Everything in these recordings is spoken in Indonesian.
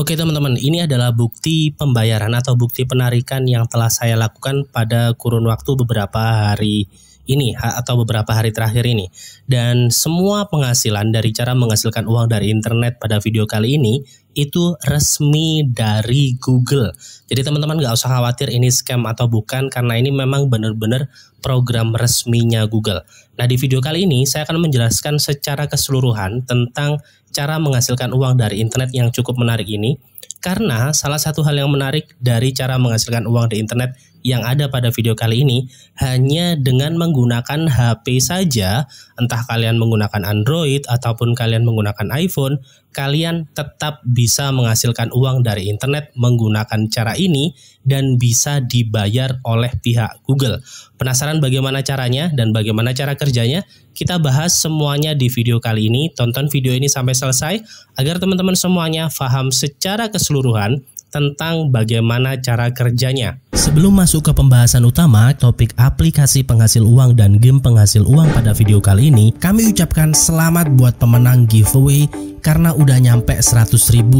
Oke teman-teman, ini adalah bukti pembayaran atau bukti penarikan yang telah saya lakukan pada kurun waktu beberapa hari ini atau beberapa hari terakhir ini. Dan semua penghasilan dari cara menghasilkan uang dari internet pada video kali ini itu resmi dari Google. Jadi teman-teman nggak usah khawatir ini scam atau bukan karena ini memang benar-benar program resminya Google. Nah di video kali ini saya akan menjelaskan secara keseluruhan tentang cara menghasilkan uang dari internet yang cukup menarik ini. Karena salah satu hal yang menarik dari cara menghasilkan uang di internet yang ada pada video kali ini hanya dengan menggunakan HP saja, entah kalian menggunakan Android ataupun kalian menggunakan iPhone, kalian tetap bisa menghasilkan uang dari internet menggunakan cara ini dan bisa dibayar oleh pihak Google. Penasaran bagaimana caranya dan bagaimana cara kerjanya? Kita bahas semuanya di video kali ini. Tonton video ini sampai selesai agar teman-teman semuanya paham secara keseluruhan tentang bagaimana cara kerjanya. Sebelum masuk ke pembahasan utama, topik aplikasi penghasil uang dan game penghasil uang pada video kali ini, kami ucapkan selamat buat pemenang giveaway karena udah nyampe 100.000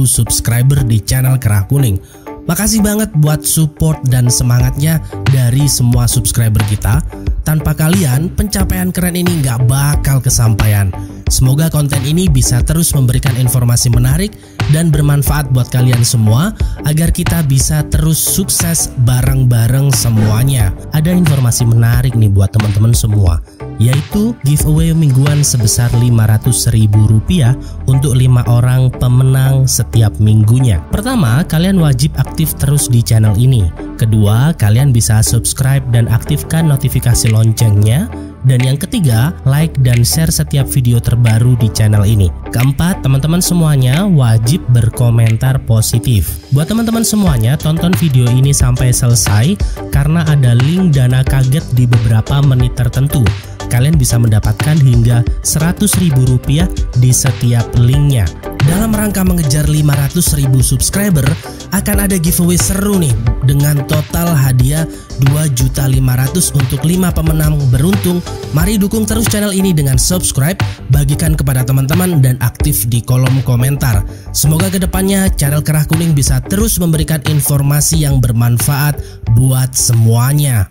subscriber di channel Kerah Kuning. Makasih banget buat support dan semangatnya dari semua subscriber kita. Tanpa kalian, pencapaian keren ini nggak bakal kesampaian. Semoga konten ini bisa terus memberikan informasi menarik dan bermanfaat buat kalian semua agar kita bisa terus sukses bareng-bareng semuanya. Ada informasi menarik nih buat teman-teman semua, yaitu giveaway mingguan sebesar Rp500.000 untuk lima orang pemenang setiap minggunya. Pertama, kalian wajib aktif terus di channel ini. Kedua, kalian bisa subscribe dan aktifkan notifikasi loncengnya dan yang ketiga, like dan share setiap video terbaru di channel ini. Keempat, teman-teman semuanya wajib berkomentar positif. Buat teman-teman semuanya, tonton video ini sampai selesai karena ada link dana kaget di beberapa menit tertentu. Kalian bisa mendapatkan hingga Rp100.000 di setiap linknya. Dalam rangka mengejar 500 ribu subscriber, akan ada giveaway seru nih dengan total hadiah 2.500 untuk 5 pemenang beruntung. Mari dukung terus channel ini dengan subscribe, bagikan kepada teman-teman dan aktif di kolom komentar. Semoga kedepannya channel Kerah Kuning bisa terus memberikan informasi yang bermanfaat buat semuanya.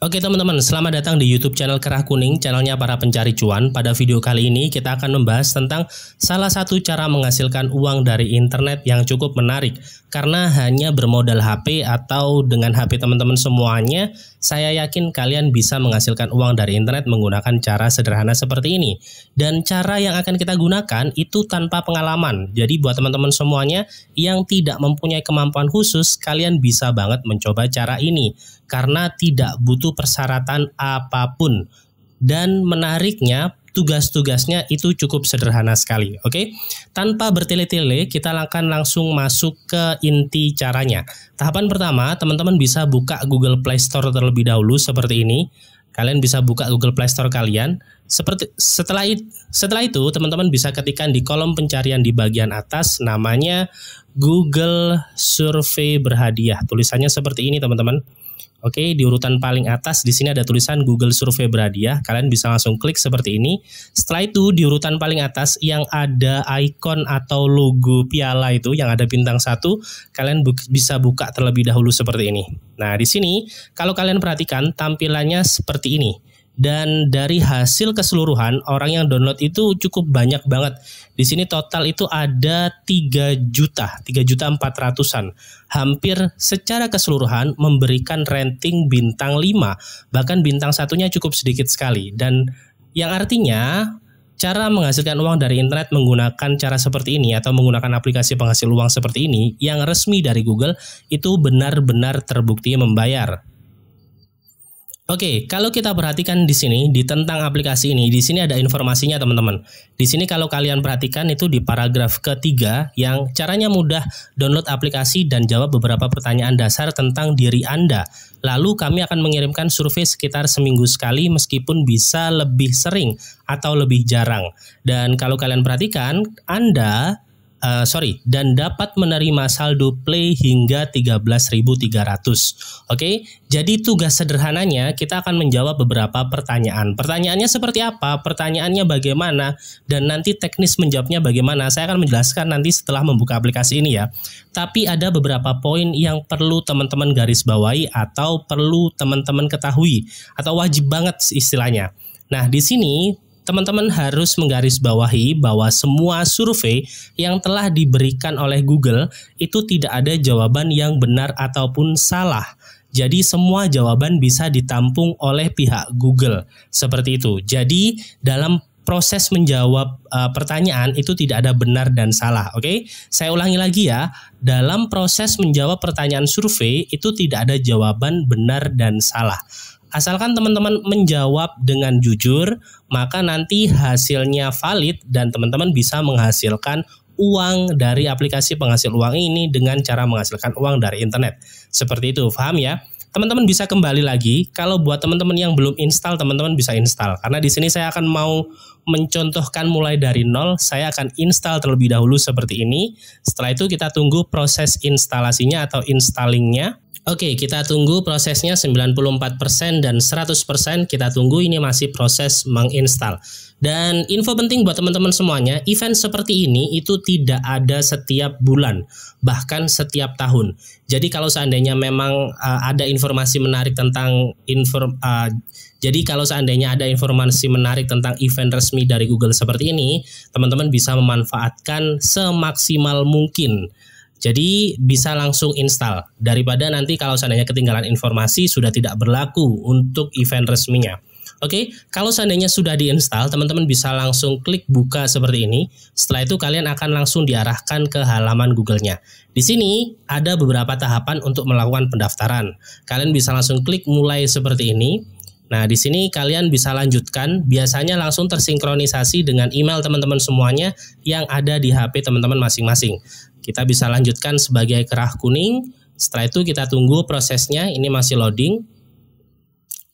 Oke teman-teman, selamat datang di YouTube channel Kerah Kuning, channelnya para pencari cuan. Pada video kali ini kita akan membahas tentang salah satu cara menghasilkan uang dari internet yang cukup menarik. Karena hanya bermodal HP atau dengan HP teman-teman semuanya, saya yakin kalian bisa menghasilkan uang dari internet menggunakan cara sederhana seperti ini. Dan cara yang akan kita gunakan itu tanpa pengalaman. Jadi buat teman-teman semuanya yang tidak mempunyai kemampuan khusus, kalian bisa banget mencoba cara ini karena tidak butuh persyaratan apapun. Dan menariknya tugas-tugasnya itu cukup sederhana sekali, oke? Okay? Tanpa bertele-tele, kita akan langsung masuk ke inti caranya. Tahapan pertama, teman-teman bisa buka Google Play Store terlebih dahulu seperti ini. Kalian bisa buka Google Play Store kalian. Seperti setelah setelah itu, teman-teman bisa ketikkan di kolom pencarian di bagian atas namanya Google Survey Berhadiah. Tulisannya seperti ini, teman-teman. Oke, di urutan paling atas di sini ada tulisan Google Survei Bradia. Kalian bisa langsung klik seperti ini. Setelah itu di urutan paling atas yang ada icon atau logo piala itu yang ada bintang satu, kalian bu bisa buka terlebih dahulu seperti ini. Nah, di sini kalau kalian perhatikan tampilannya seperti ini dan dari hasil keseluruhan orang yang download itu cukup banyak banget. Di sini total itu ada 3 juta, 3 juta 400-an. Hampir secara keseluruhan memberikan rating bintang 5, bahkan bintang satunya cukup sedikit sekali dan yang artinya cara menghasilkan uang dari internet menggunakan cara seperti ini atau menggunakan aplikasi penghasil uang seperti ini yang resmi dari Google itu benar-benar terbukti membayar. Oke, kalau kita perhatikan di sini di tentang aplikasi ini, di sini ada informasinya teman-teman. Di sini kalau kalian perhatikan itu di paragraf ketiga yang caranya mudah download aplikasi dan jawab beberapa pertanyaan dasar tentang diri Anda. Lalu kami akan mengirimkan survei sekitar seminggu sekali meskipun bisa lebih sering atau lebih jarang. Dan kalau kalian perhatikan, Anda uh, sorry dan dapat menerima saldo play hingga 13.300. Oke, jadi tugas sederhananya kita akan menjawab beberapa pertanyaan. Pertanyaannya seperti apa? Pertanyaannya bagaimana dan nanti teknis menjawabnya bagaimana? Saya akan menjelaskan nanti setelah membuka aplikasi ini ya. Tapi ada beberapa poin yang perlu teman-teman garis bawahi atau perlu teman-teman ketahui atau wajib banget istilahnya. Nah, di sini teman-teman harus menggarisbawahi bahwa semua survei yang telah diberikan oleh Google itu tidak ada jawaban yang benar ataupun salah. Jadi semua jawaban bisa ditampung oleh pihak Google. Seperti itu. Jadi dalam proses menjawab uh, pertanyaan itu tidak ada benar dan salah, oke? Okay? Saya ulangi lagi ya. Dalam proses menjawab pertanyaan survei itu tidak ada jawaban benar dan salah. Asalkan teman-teman menjawab dengan jujur, maka nanti hasilnya valid dan teman-teman bisa menghasilkan uang dari aplikasi penghasil uang ini dengan cara menghasilkan uang dari internet. Seperti itu, paham ya? Teman-teman bisa kembali lagi. Kalau buat teman-teman yang belum install, teman-teman bisa install. Karena di sini saya akan mau mencontohkan mulai dari nol. Saya akan install terlebih dahulu seperti ini. Setelah itu kita tunggu proses instalasinya atau installingnya. Oke, kita tunggu prosesnya 94% dan 100% kita tunggu ini masih proses menginstal. Dan info penting buat teman-teman semuanya, event seperti ini itu tidak ada setiap bulan, bahkan setiap tahun. Jadi kalau seandainya memang uh, ada informasi menarik tentang inform uh, eh, jadi kalau seandainya ada informasi menarik tentang event resmi dari Google seperti ini, teman-teman bisa memanfaatkan semaksimal mungkin jadi bisa langsung install daripada nanti kalau seandainya ketinggalan informasi sudah tidak berlaku untuk event resminya. Oke, kalau seandainya sudah diinstal, teman-teman bisa langsung klik buka seperti ini. Setelah itu kalian akan langsung diarahkan ke halaman Google-nya. Di sini ada beberapa tahapan untuk melakukan pendaftaran. Kalian bisa langsung klik mulai seperti ini. Nah, di sini kalian bisa lanjutkan, biasanya langsung tersinkronisasi dengan email teman-teman semuanya yang ada di HP teman-teman masing-masing. Kita bisa lanjutkan sebagai kerah kuning. Setelah itu kita tunggu prosesnya, ini masih loading.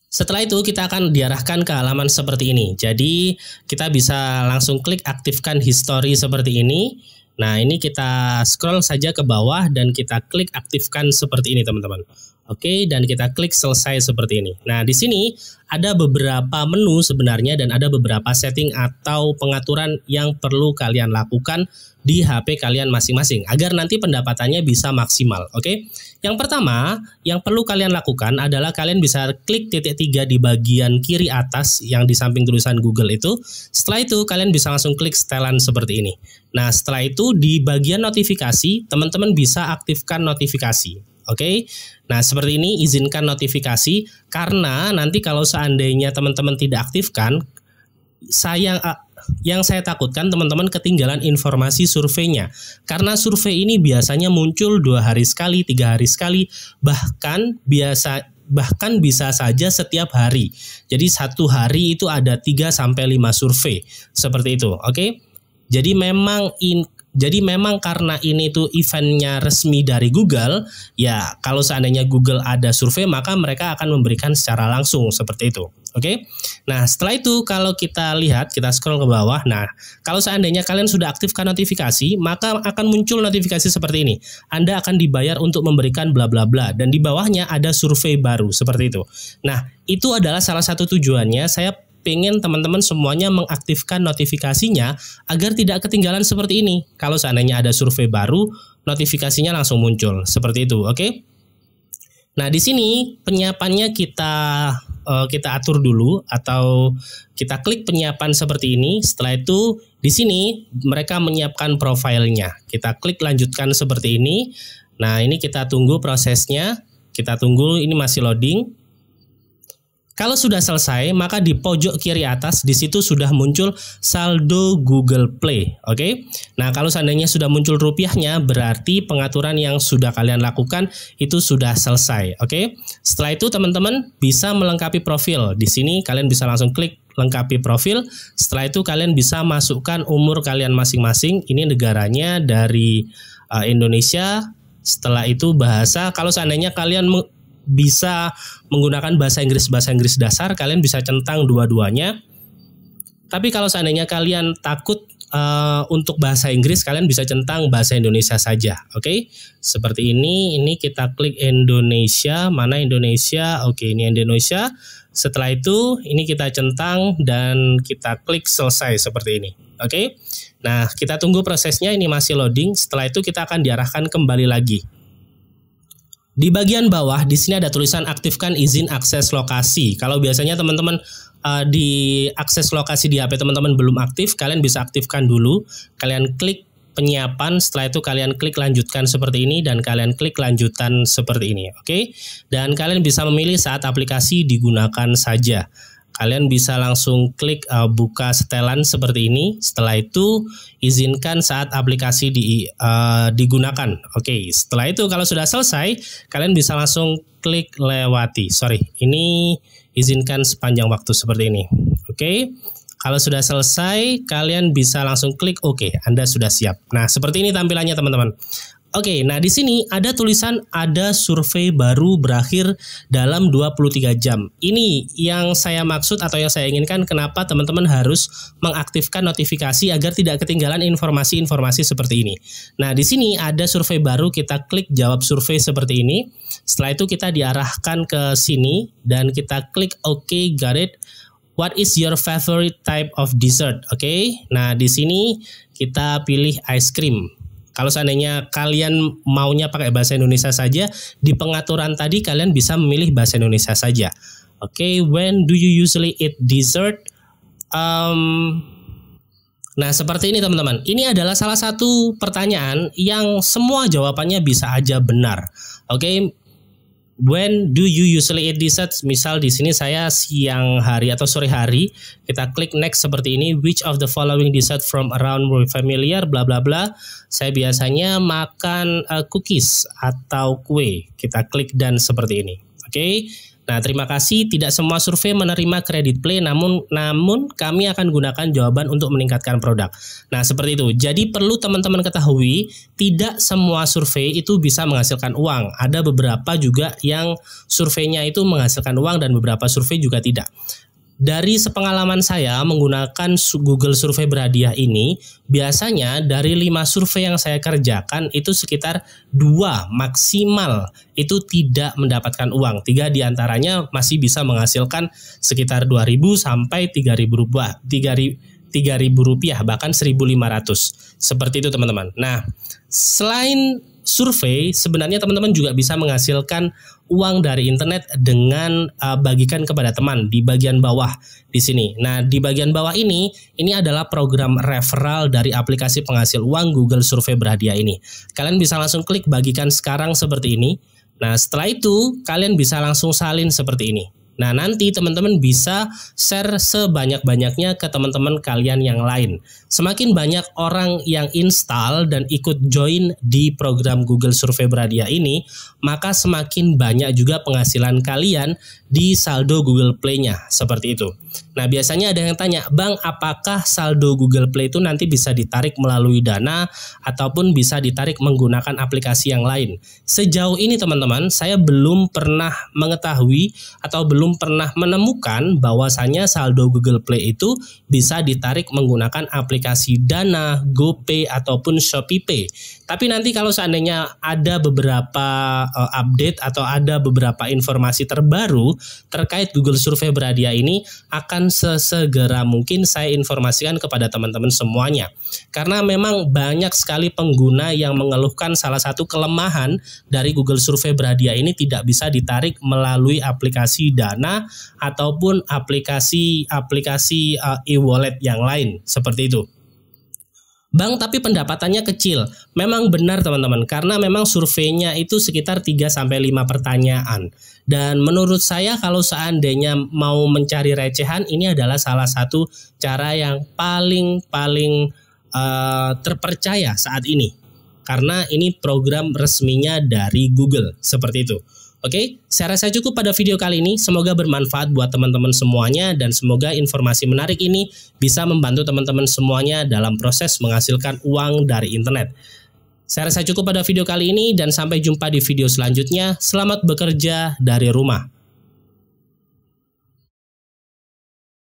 Setelah itu kita akan diarahkan ke halaman seperti ini. Jadi kita bisa langsung klik aktifkan history seperti ini. Nah ini kita scroll saja ke bawah dan kita klik aktifkan seperti ini teman-teman. Oke, okay, dan kita klik selesai seperti ini. Nah, di sini ada beberapa menu sebenarnya dan ada beberapa setting atau pengaturan yang perlu kalian lakukan di HP kalian masing-masing agar nanti pendapatannya bisa maksimal, oke? Okay? Yang pertama, yang perlu kalian lakukan adalah kalian bisa klik titik tiga di bagian kiri atas yang di samping tulisan Google itu. Setelah itu kalian bisa langsung klik setelan seperti ini. Nah, setelah itu di bagian notifikasi, teman-teman bisa aktifkan notifikasi. Oke, okay? nah seperti ini izinkan notifikasi karena nanti kalau seandainya teman-teman tidak aktifkan, saya yang saya takutkan teman-teman ketinggalan informasi surveinya karena survei ini biasanya muncul dua hari sekali, tiga hari sekali, bahkan biasa bahkan bisa saja setiap hari. Jadi satu hari itu ada 3 sampai lima survei. Seperti itu, oke? Okay? Jadi memang in, jadi memang karena ini tuh eventnya resmi dari Google, ya kalau seandainya Google ada survei maka mereka akan memberikan secara langsung seperti itu. Oke. Okay? Nah, setelah itu kalau kita lihat, kita scroll ke bawah. Nah, kalau seandainya kalian sudah aktifkan notifikasi, maka akan muncul notifikasi seperti ini. Anda akan dibayar untuk memberikan bla bla bla dan di bawahnya ada survei baru seperti itu. Nah, itu adalah salah satu tujuannya saya pengen teman-teman semuanya mengaktifkan notifikasinya agar tidak ketinggalan seperti ini. Kalau seandainya ada survei baru, notifikasinya langsung muncul seperti itu, oke? Okay? Nah, di sini penyiapannya kita uh, kita atur dulu atau kita klik penyiapan seperti ini. Setelah itu di sini mereka menyiapkan profilnya. Kita klik lanjutkan seperti ini. Nah, ini kita tunggu prosesnya. Kita tunggu ini masih loading. Kalau sudah selesai, maka di pojok kiri atas di situ sudah muncul saldo Google Play, oke? Okay? Nah, kalau seandainya sudah muncul rupiahnya, berarti pengaturan yang sudah kalian lakukan itu sudah selesai, oke? Okay? Setelah itu teman-teman bisa melengkapi profil. Di sini kalian bisa langsung klik lengkapi profil. Setelah itu kalian bisa masukkan umur kalian masing-masing. Ini negaranya dari uh, Indonesia. Setelah itu bahasa. Kalau seandainya kalian bisa menggunakan bahasa Inggris bahasa Inggris dasar kalian bisa centang dua-duanya. Tapi kalau seandainya kalian takut uh, untuk bahasa Inggris kalian bisa centang bahasa Indonesia saja, oke? Okay? Seperti ini, ini kita klik Indonesia, mana Indonesia? Oke, okay, ini Indonesia. Setelah itu, ini kita centang dan kita klik selesai seperti ini. Oke. Okay? Nah, kita tunggu prosesnya ini masih loading. Setelah itu kita akan diarahkan kembali lagi. Di bagian bawah di sini ada tulisan aktifkan izin akses lokasi. Kalau biasanya teman-teman uh, di akses lokasi di HP teman-teman belum aktif, kalian bisa aktifkan dulu. Kalian klik penyiapan, setelah itu kalian klik lanjutkan seperti ini dan kalian klik lanjutan seperti ini, oke? Okay? Dan kalian bisa memilih saat aplikasi digunakan saja. Kalian bisa langsung klik uh, buka setelan seperti ini. Setelah itu izinkan saat aplikasi di, uh, digunakan. Oke, okay. setelah itu kalau sudah selesai, kalian bisa langsung klik lewati. Sorry, ini izinkan sepanjang waktu seperti ini. Oke. Okay. Kalau sudah selesai, kalian bisa langsung klik OK. Anda sudah siap. Nah, seperti ini tampilannya, teman-teman. Oke, nah di sini ada tulisan ada survei baru berakhir dalam 23 jam. Ini yang saya maksud atau yang saya inginkan kenapa teman-teman harus mengaktifkan notifikasi agar tidak ketinggalan informasi-informasi seperti ini. Nah, di sini ada survei baru kita klik jawab survei seperti ini. Setelah itu kita diarahkan ke sini dan kita klik OK, got it. What is your favorite type of dessert? Oke. Okay? Nah, di sini kita pilih ice cream. Kalau seandainya kalian maunya pakai bahasa Indonesia saja, di pengaturan tadi kalian bisa memilih bahasa Indonesia saja. Oke, okay, when do you usually eat dessert? Um, nah, seperti ini teman-teman. Ini adalah salah satu pertanyaan yang semua jawabannya bisa aja benar. Oke, okay, when do you usually eat dessert? Misal di sini saya siang hari atau sore hari, kita klik next seperti ini. Which of the following dessert from around more familiar? Bla bla bla. Saya biasanya makan uh, cookies atau kue. Kita klik dan seperti ini. Oke. Okay? Nah, terima kasih. Tidak semua survei menerima kredit play, namun namun kami akan gunakan jawaban untuk meningkatkan produk. Nah, seperti itu. Jadi perlu teman-teman ketahui, tidak semua survei itu bisa menghasilkan uang. Ada beberapa juga yang surveinya itu menghasilkan uang dan beberapa survei juga tidak. Dari sepengalaman saya menggunakan Google Survei berhadiah ini, biasanya dari lima survei yang saya kerjakan itu sekitar dua maksimal itu tidak mendapatkan uang. 3 diantaranya masih bisa menghasilkan sekitar dua ribu sampai 3.000 rupiah rp rupiah bahkan 1500 Seperti itu teman-teman. Nah, selain survei sebenarnya teman-teman juga bisa menghasilkan uang dari internet dengan uh, bagikan kepada teman di bagian bawah di sini. Nah, di bagian bawah ini ini adalah program referral dari aplikasi penghasil uang Google Survei Berhadiah ini. Kalian bisa langsung klik bagikan sekarang seperti ini. Nah, setelah itu kalian bisa langsung salin seperti ini. Nah, nanti teman-teman bisa share sebanyak-banyaknya ke teman-teman kalian yang lain. Semakin banyak orang yang install dan ikut join di program Google Survei Beradia ini, maka semakin banyak juga penghasilan kalian di saldo Google Play-nya, seperti itu. Nah, biasanya ada yang tanya, "Bang, apakah saldo Google Play itu nanti bisa ditarik melalui Dana ataupun bisa ditarik menggunakan aplikasi yang lain?" Sejauh ini, teman-teman, saya belum pernah mengetahui atau belum belum pernah menemukan bahwasanya saldo Google Play itu bisa ditarik menggunakan aplikasi Dana, GoPay ataupun ShopeePay. Tapi nanti kalau seandainya ada beberapa uh, update atau ada beberapa informasi terbaru terkait Google Survei Beradia ini akan sesegera mungkin saya informasikan kepada teman-teman semuanya. Karena memang banyak sekali pengguna yang mengeluhkan salah satu kelemahan dari Google Survei Beradia ini tidak bisa ditarik melalui aplikasi Dana nah ataupun aplikasi-aplikasi eh, e-wallet yang lain seperti itu. bang. tapi pendapatannya kecil. Memang benar teman-teman karena memang surveinya itu sekitar 3 sampai 5 pertanyaan. Dan menurut saya kalau seandainya mau mencari recehan ini adalah salah satu cara yang paling paling uh, terpercaya saat ini. Karena ini program resminya dari Google seperti itu. Oke, okay? saya rasa cukup pada video kali ini. Semoga bermanfaat buat teman-teman semuanya dan semoga informasi menarik ini bisa membantu teman-teman semuanya dalam proses menghasilkan uang dari internet. Saya rasa cukup pada video kali ini dan sampai jumpa di video selanjutnya. Selamat bekerja dari rumah.